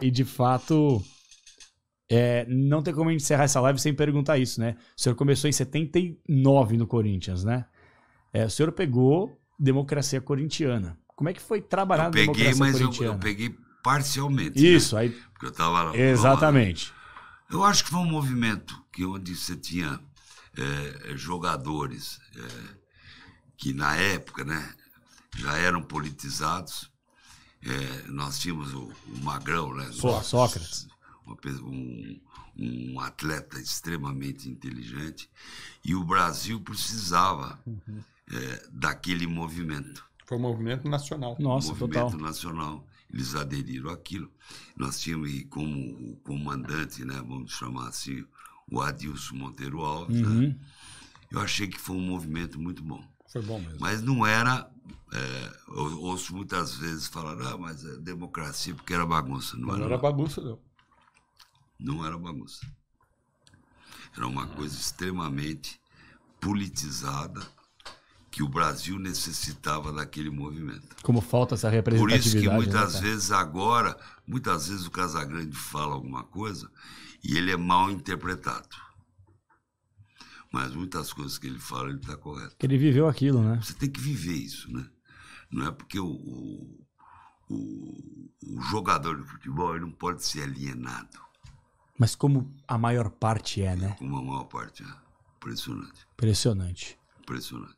E de fato, é, não tem como encerrar essa live sem perguntar isso, né? O senhor começou em 79 no Corinthians, né? É, o senhor pegou democracia corintiana. Como é que foi trabalhar eu peguei, na democracia mas corintiana? Eu, eu peguei parcialmente. Né? Isso, né? aí. Porque eu estava lá. Exatamente. Lá. Eu acho que foi um movimento que onde você tinha é, é jogadores é, que na época, né, já eram politizados é, nós tínhamos o, o Magrão, né? Só, Sócrates. Um, um, atleta extremamente inteligente. E o Brasil precisava uhum. é, daquele movimento. Foi um movimento nacional. Nossa, um movimento total. nacional. Eles aderiram àquilo. Nós tínhamos como o comandante, né, vamos chamar assim, o Adilson Monteiro Alves, né? uhum. né? eu achei que foi um movimento muito bom. Foi bom mesmo. Mas não era. É, eu ouço muitas vezes falar, ah, mas é democracia porque era bagunça. Não, era, não era bagunça, não. Não era bagunça. Era uma coisa extremamente politizada que o Brasil necessitava daquele movimento. Como falta essa representatividade. Por isso que né, muitas né, vezes agora, muitas vezes o Casagrande fala alguma coisa e ele é mal interpretado mas muitas coisas que ele fala, ele está correto. Ele viveu aquilo, né? Você tem que viver isso, né? Não é porque o, o, o, o jogador de futebol ele não pode ser alienado. Mas como a maior parte é, né? Como a maior parte é. Impressionante. Impressionante. Impressionante.